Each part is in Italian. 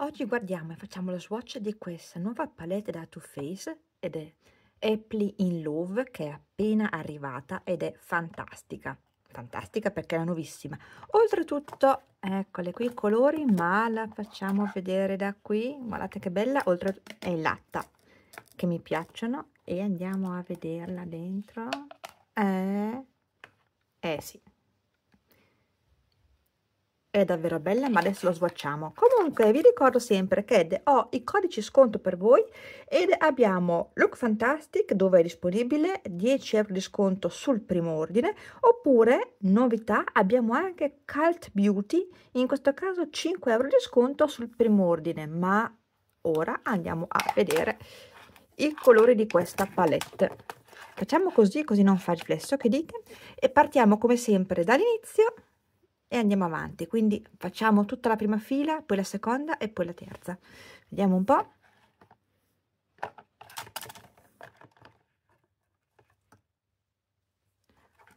Oggi guardiamo e facciamo lo swatch di questa nuova palette da Too Faced ed è Apple in Love che è appena arrivata ed è fantastica. Fantastica perché è nuovissima. Oltretutto, eccole qui i colori, ma la facciamo vedere da qui. Guardate che bella, oltre è in latta che mi piacciono e andiamo a vederla dentro. Eh, eh sì, è davvero bella ma adesso lo swatchiamo comunque vi ricordo sempre che ho i codici sconto per voi ed abbiamo look fantastic dove è disponibile 10 euro di sconto sul primo ordine oppure novità abbiamo anche cult beauty in questo caso 5 euro di sconto sul primo ordine ma ora andiamo a vedere i colori di questa palette facciamo così così non fa riflesso che dite e partiamo come sempre dall'inizio e andiamo avanti quindi facciamo tutta la prima fila poi la seconda e poi la terza vediamo un po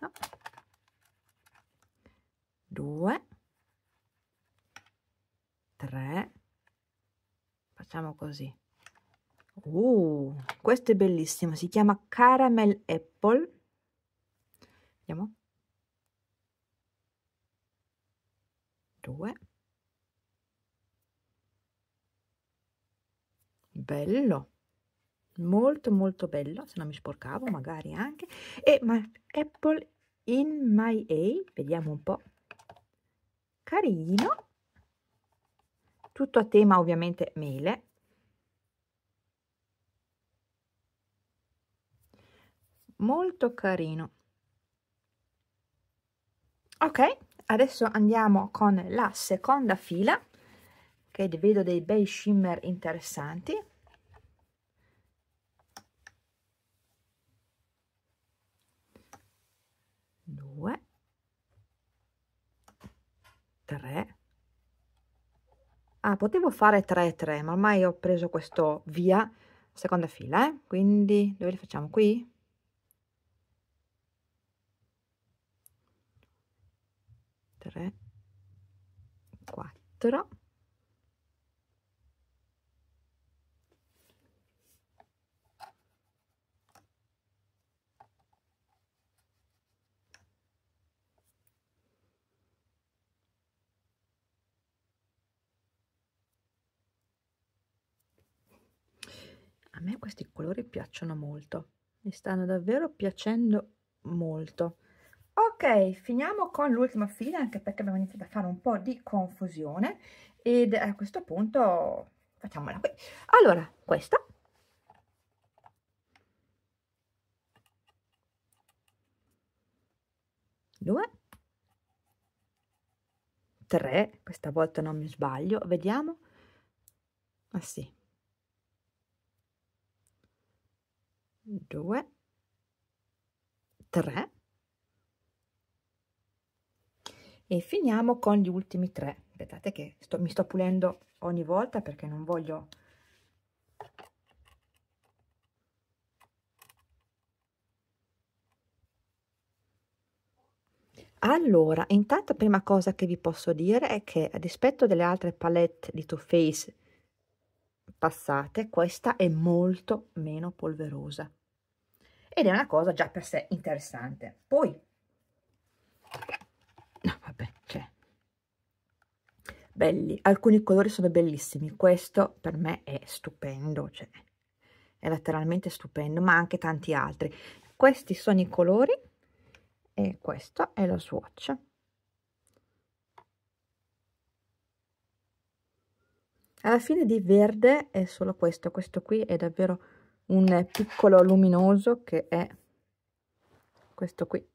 no. due tre facciamo così uh, questo è bellissimo si chiama caramel apple vediamo due bello molto molto bello se no mi sporcavo magari anche e ma apple in my a vediamo un po carino tutto a tema ovviamente mele molto carino ok adesso andiamo con la seconda fila che vedo dei bei shimmer interessanti due tre ah potevo fare tre 3 ma ormai ho preso questo via seconda fila eh? quindi dove li facciamo qui 3 4 a me questi colori piacciono molto mi stanno davvero piacendo molto ok finiamo con l'ultima fila anche perché abbiamo iniziato a fare un po di confusione ed a questo punto facciamola qui allora questa due tre questa volta non mi sbaglio, vediamo. Ah sì. 2, 3, e finiamo con gli ultimi tre aspettate che sto, mi sto pulendo ogni volta perché non voglio allora intanto prima cosa che vi posso dire è che a rispetto delle altre palette di Too Faced passate questa è molto meno polverosa ed è una cosa già per sé interessante poi belli alcuni colori sono bellissimi questo per me è stupendo cioè è lateralmente stupendo ma anche tanti altri questi sono i colori e questo è lo swatch alla fine di verde è solo questo questo qui è davvero un piccolo luminoso che è questo qui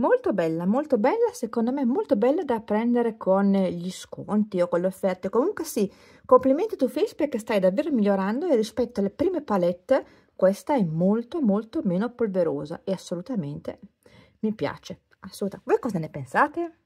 molto bella molto bella secondo me molto bella da prendere con gli sconti o con le offerte comunque sì complimenti tu face perché stai davvero migliorando e rispetto alle prime palette questa è molto molto meno polverosa e assolutamente mi piace assolutamente voi cosa ne pensate